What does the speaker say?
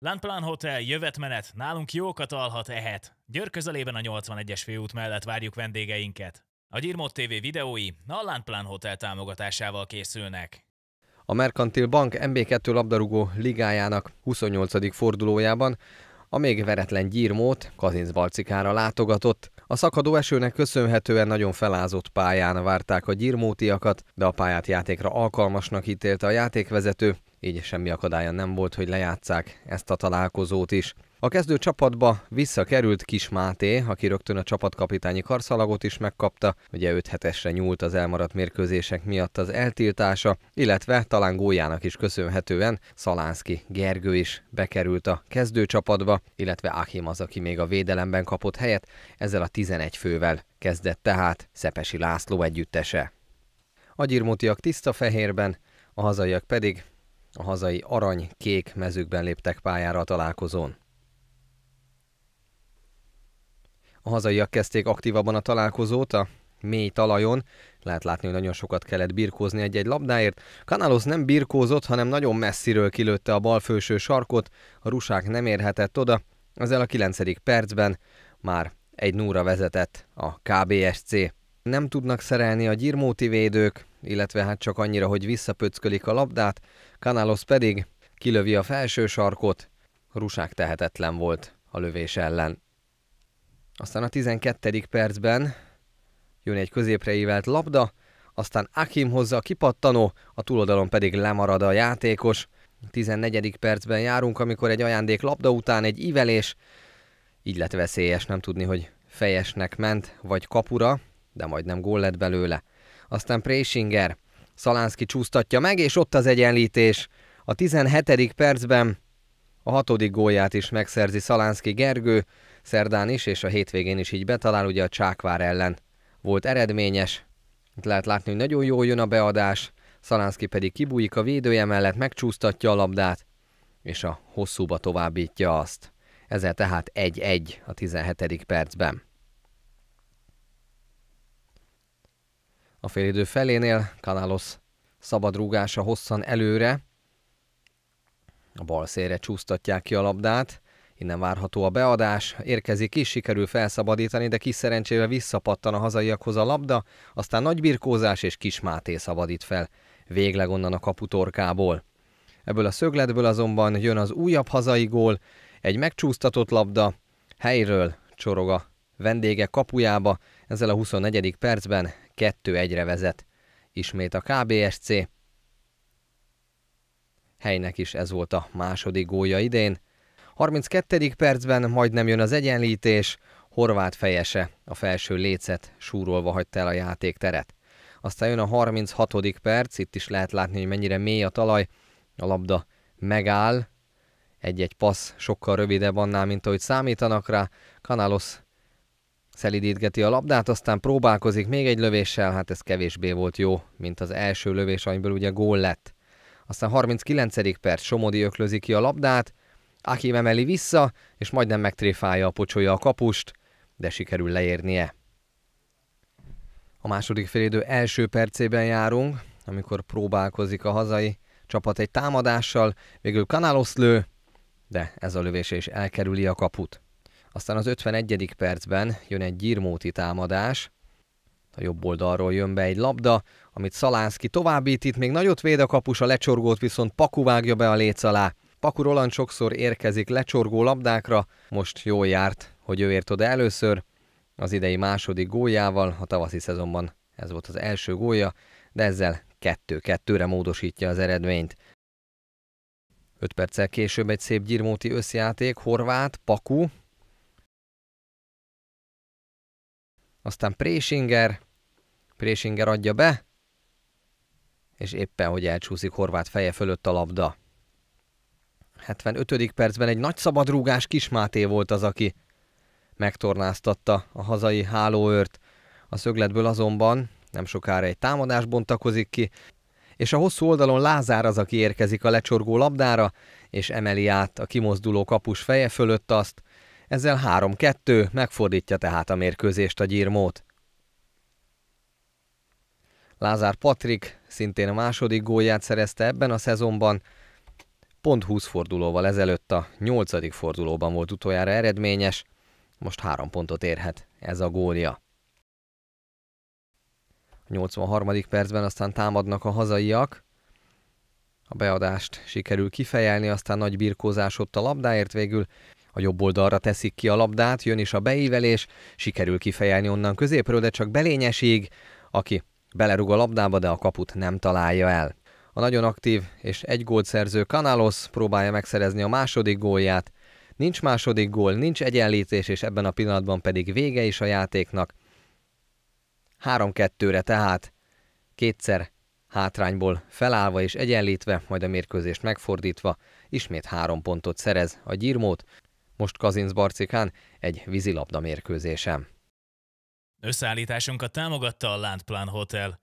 Lánplán Hotel, jövetmenet, nálunk jókat alhat, ehet. Győr közelében a 81-es főút mellett várjuk vendégeinket. A Gyirmót TV videói a Lánplán Hotel támogatásával készülnek. A Mercantil Bank MB2 labdarúgó ligájának 28. fordulójában a még veretlen Gyirmót Kazincbarcikára látogatott. A szakadó esőnek köszönhetően nagyon felázott pályán várták a gyirmótiakat, de a pályát játékra alkalmasnak ítélte a játékvezető, így semmi akadálya nem volt, hogy lejátszák ezt a találkozót is. A kezdő csapatba visszakerült Kis Máté, aki rögtön a csapatkapitányi karszalagot is megkapta, ugye 5 hetesre nyúlt az elmaradt mérkőzések miatt az eltiltása, illetve talán góljának is köszönhetően Szalánszki Gergő is bekerült a kezdő csapatba, illetve Achim az, aki még a védelemben kapott helyet, ezzel a 11 fővel kezdett tehát Szepesi László együttese. A gyirmutiak tiszta fehérben, a hazaiak pedig a hazai arany-kék mezőkben léptek pályára a találkozón. A hazaiak kezdték aktívabban a találkozót, a mély talajon. Lehet látni, hogy nagyon sokat kellett birkózni egy-egy labdáért. Kanalos nem birkózott, hanem nagyon messziről kilőtte a bal felső sarkot, a rusák nem érhetett oda, ezzel a 9. percben már egy núra vezetett a KBSC. Nem tudnak szerelni a gyirmóti védők, illetve hát csak annyira, hogy visszapöckölik a labdát, Canales pedig kilövi a felső sarkot, Rusák tehetetlen volt a lövés ellen. Aztán a 12. percben jön egy középre ívelt labda, aztán Akim hozza a kipattanó, a túloldalon pedig lemarad a játékos. A 14. percben járunk, amikor egy ajándék labda után egy ívelés, így lett veszélyes, nem tudni, hogy fejesnek ment, vagy kapura, de majdnem gól lett belőle aztán Présinger. Szalánszki csúsztatja meg, és ott az egyenlítés. A 17. percben a hatodik gólját is megszerzi Szalánszki Gergő, szerdán is, és a hétvégén is így betalál, ugye a Csákvár ellen volt eredményes. Itt lehet látni, hogy nagyon jól jön a beadás, Szalánszki pedig kibújik a védője mellett, megcsúsztatja a labdát, és a hosszúba továbbítja azt. Ezzel tehát 1-1 a 17. percben. A félidő felénél Canales szabad rúgása hosszan előre. A bal szélre csúsztatják ki a labdát. Innen várható a beadás, érkezik is, sikerül felszabadítani, de kis szerencsével visszapattan a hazaiakhoz a labda, aztán nagy birkózás és kis Máté szabadít fel, végleg onnan a kaputorkából. Ebből a szögletből azonban jön az újabb hazai gól, egy megcsúsztatott labda, helyről csoroga vendége kapujába, ezzel a 24. percben 2-1-re vezet. Ismét a KBSC. Helynek is ez volt a második gólya idén. 32. percben majdnem jön az egyenlítés, Horvát fejese a felső lécet súrolva hagyta el a játékteret. Aztán jön a 36. perc, itt is lehet látni, hogy mennyire mély a talaj. A labda megáll, egy-egy passz sokkal rövidebb annál, mint ahogy számítanak rá. Kanalos Szelidítgeti a labdát, aztán próbálkozik még egy lövéssel, hát ez kevésbé volt jó, mint az első lövés, amiből ugye gól lett. Aztán 39. perc Somodi öklözi ki a labdát, aki emeli vissza, és majdnem megtréfálja a pocsolja a kapust, de sikerül leérnie. A második félidő első percében járunk, amikor próbálkozik a hazai csapat egy támadással, végül Kanalos lő, de ez a lövése is elkerüli a kaput. Aztán az 51. percben jön egy Gyirmóti támadás, a jobb oldalról jön be egy labda, amit Szalánszki továbbít, itt még nagyot véd a kapus, a lecsorgót viszont Paku vágja be a léc alá. Paku Roland sokszor érkezik lecsorgó labdákra, most jól járt, hogy ő ért oda először, az idei második góljával, a tavaszi szezonban ez volt az első gólja, de ezzel 2-2-re módosítja az eredményt. 5 perccel később egy szép gyirmóti összjáték, Horvát, Paku, Aztán Présinger, Présinger adja be, és éppen, hogy elcsúszik Horvát feje fölött a labda. 75. percben egy nagy szabadrúgás Kismáté volt az, aki megtornáztatta a hazai hálóört. A szögletből azonban nem sokára egy támadás bontakozik ki, és a hosszú oldalon Lázár az, aki érkezik a lecsorgó labdára, és emeli át a kimozduló kapus feje fölött azt, ezzel 3-2 megfordítja tehát a mérkőzést a gyirmót. Lázár Patrik szintén a második gólját szerezte ebben a szezonban, pont 20 fordulóval ezelőtt a 8. fordulóban volt utoljára eredményes, most 3 pontot érhet ez a gólja. A 83. percben aztán támadnak a hazaiak, a beadást sikerül kifejelni, aztán nagy birkózás ott a labdáért végül a jobb oldalra teszik ki a labdát, jön is a beívelés, sikerül kifejelni onnan középről, de csak belényesig, aki belerúg a labdába, de a kaput nem találja el. A nagyon aktív és egy gólt szerző Canalos próbálja megszerezni a második gólját. Nincs második gól, nincs egyenlítés, és ebben a pillanatban pedig vége is a játéknak. 3-2-re tehát kétszer hátrányból felállva és egyenlítve, majd a mérkőzést megfordítva, ismét három pontot szerez a gyirmót, most Barcikán egy vízilabda mérkőzésem. Összeállításunkat támogatta a Landplan Hotel.